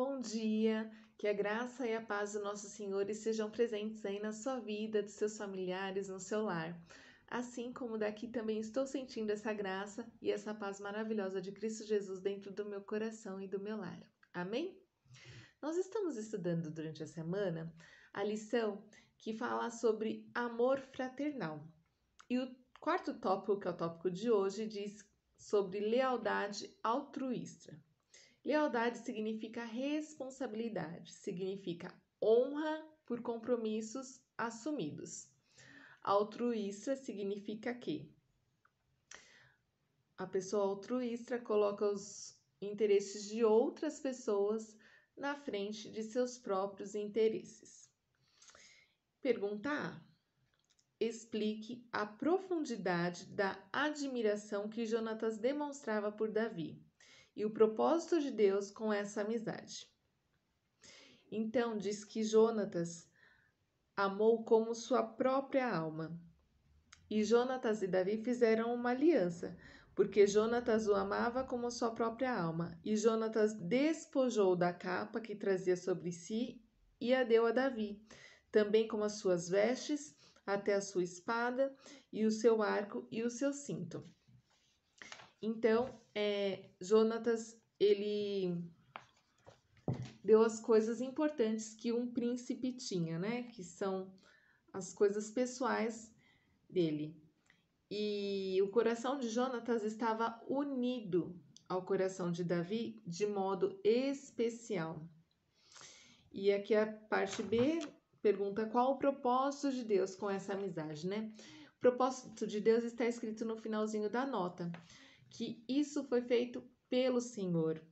Bom dia, que a graça e a paz do nosso Senhor estejam presentes aí na sua vida, dos seus familiares, no seu lar. Assim como daqui também estou sentindo essa graça e essa paz maravilhosa de Cristo Jesus dentro do meu coração e do meu lar. Amém? Nós estamos estudando durante a semana a lição que fala sobre amor fraternal. E o quarto tópico, que é o tópico de hoje, diz sobre lealdade altruísta. Lealdade significa responsabilidade, significa honra por compromissos assumidos. Altruísta significa que a pessoa altruísta coloca os interesses de outras pessoas na frente de seus próprios interesses. Pergunta A. Explique a profundidade da admiração que Jonatas demonstrava por Davi e o propósito de Deus com essa amizade. Então diz que Jonatas amou como sua própria alma. E Jonatas e Davi fizeram uma aliança, porque Jonatas o amava como sua própria alma, e Jonatas despojou da capa que trazia sobre si e a deu a Davi, também como as suas vestes, até a sua espada e o seu arco e o seu cinto. Então, é, Jonatas, ele deu as coisas importantes que um príncipe tinha, né? Que são as coisas pessoais dele. E o coração de Jonatas estava unido ao coração de Davi de modo especial. E aqui a parte B pergunta qual o propósito de Deus com essa amizade, né? O propósito de Deus está escrito no finalzinho da nota que isso foi feito pelo Senhor,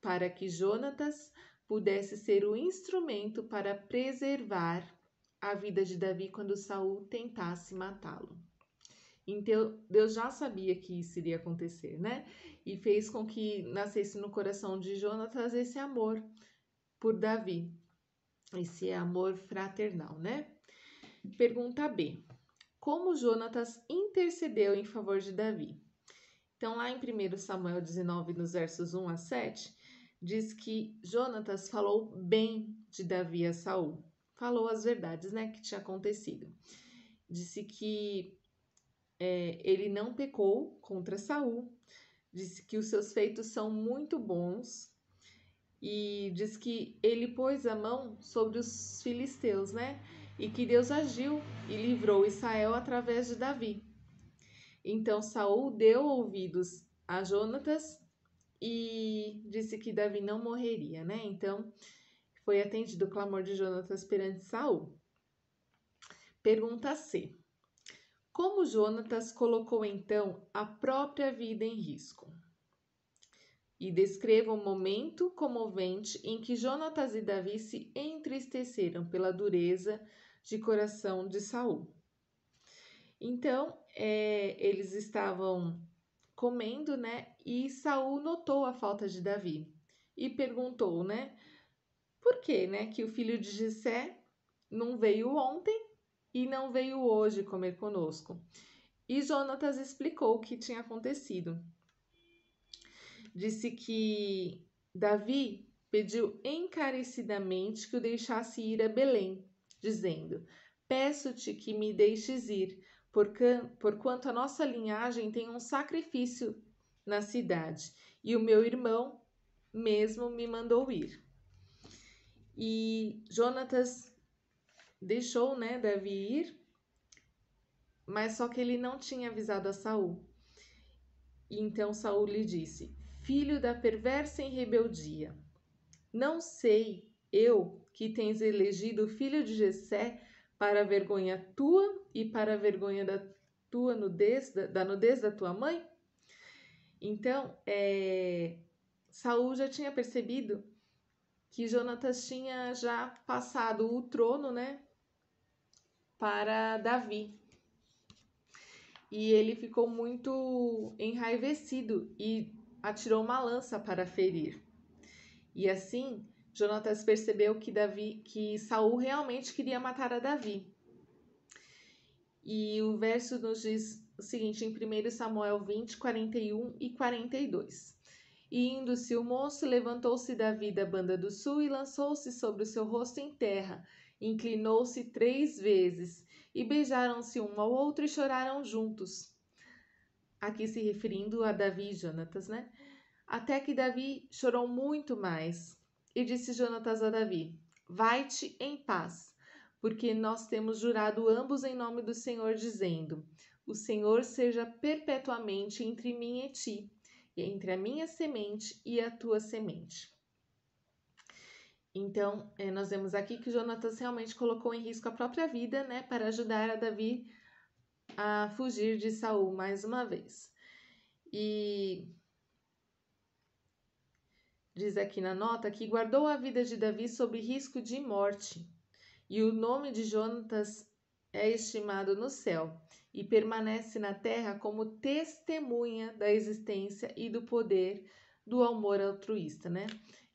para que Jonatas pudesse ser o instrumento para preservar a vida de Davi quando Saul tentasse matá-lo. Então, Deus já sabia que isso iria acontecer, né? E fez com que nascesse no coração de Jonatas esse amor por Davi, esse amor fraternal, né? Pergunta B: Como Jonatas intercedeu em favor de Davi? Então, lá em 1 Samuel 19, nos versos 1 a 7, diz que Jonatas falou bem de Davi a Saul. Falou as verdades né, que tinha acontecido. Disse que é, ele não pecou contra Saul, disse que os seus feitos são muito bons, e diz que ele pôs a mão sobre os filisteus, né? E que Deus agiu e livrou Israel através de Davi. Então Saul deu ouvidos a Jonatas e disse que Davi não morreria, né? Então foi atendido o clamor de Jonatas perante Saul. Pergunta C. Como Jonatas colocou então a própria vida em risco? E descreva o momento comovente em que Jonatas e Davi se entristeceram pela dureza de coração de Saul. Então, é, eles estavam comendo, né? E Saul notou a falta de Davi e perguntou, né? Por que, né, que o filho de Jissé não veio ontem e não veio hoje comer conosco? E Jonatas explicou o que tinha acontecido. Disse que Davi pediu encarecidamente que o deixasse ir a Belém, dizendo: Peço-te que me deixes ir, porque, porquanto a nossa linhagem tem um sacrifício na cidade, e o meu irmão mesmo me mandou ir. E Jonatas deixou, né, Davi ir, mas só que ele não tinha avisado a Saul. E então Saul lhe disse: Filho da perversa em rebeldia, não sei eu que tens elegido o filho de Jessé para a vergonha tua e para a vergonha da tua nudez, da, da nudez da tua mãe? Então, é, Saul já tinha percebido que Jonatas tinha já passado o trono, né, para Davi. E ele ficou muito enraivecido e atirou uma lança para ferir. E assim, Jonatas percebeu que Davi, que Saul realmente queria matar a Davi. E o verso nos diz o seguinte em 1 Samuel 20, 41 e 42. E indo-se o moço, levantou-se Davi da banda do sul e lançou-se sobre o seu rosto em terra, inclinou-se três vezes, e beijaram-se um ao outro e choraram juntos. Aqui se referindo a Davi e Jonatas, né? Até que Davi chorou muito mais, e disse Jonatas a Davi: Vai-te em paz, porque nós temos jurado ambos em nome do Senhor, dizendo: O Senhor seja perpetuamente entre mim e ti, e entre a minha semente e a tua semente. Então, é, nós vemos aqui que Jonatas realmente colocou em risco a própria vida, né, para ajudar a Davi a fugir de Saul mais uma vez. E diz aqui na nota que guardou a vida de Davi sob risco de morte, e o nome de Jonatas é estimado no céu e permanece na terra como testemunha da existência e do poder do amor altruísta, né?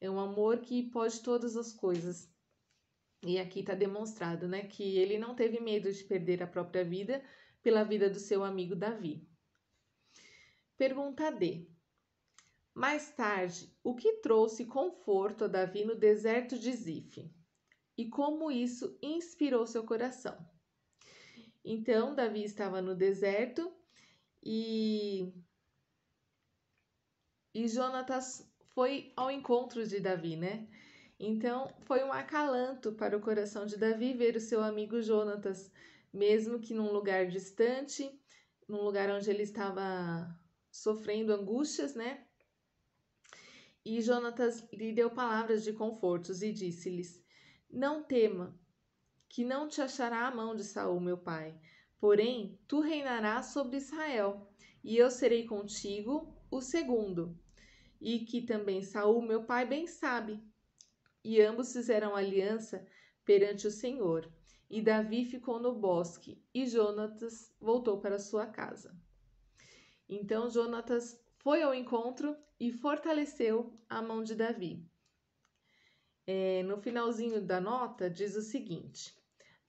É um amor que pode todas as coisas. E aqui está demonstrado, né, que ele não teve medo de perder a própria vida pela vida do seu amigo Davi. Pergunta D. Mais tarde, o que trouxe conforto a Davi no deserto de Zif e como isso inspirou seu coração. Então, Davi estava no deserto e, e Jonatas foi ao encontro de Davi, né? Então, foi um acalanto para o coração de Davi ver o seu amigo Jonatas, mesmo que num lugar distante, num lugar onde ele estava sofrendo angústias, né? E Jonatas lhe deu palavras de confortos e disse-lhes: Não tema, que não te achará a mão de Saul, meu pai. Porém, tu reinarás sobre Israel, e eu serei contigo o segundo. E que também Saul, meu pai, bem sabe. E ambos fizeram aliança perante o Senhor. E Davi ficou no bosque, e Jonatas voltou para sua casa. Então Jonatas foi ao encontro e fortaleceu a mão de Davi. É, no finalzinho da nota diz o seguinte: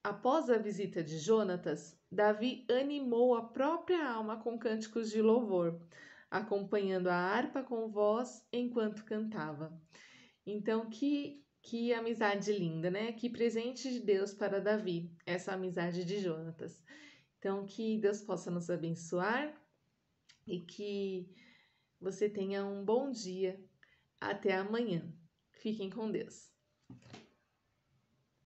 após a visita de Jonatas, Davi animou a própria alma com cânticos de louvor, acompanhando a harpa com voz enquanto cantava. Então, que, que amizade linda, né? Que presente de Deus para Davi, essa amizade de Jonatas. Então, que Deus possa nos abençoar e que você tenha um bom dia. Até amanhã. Fiquem com Deus.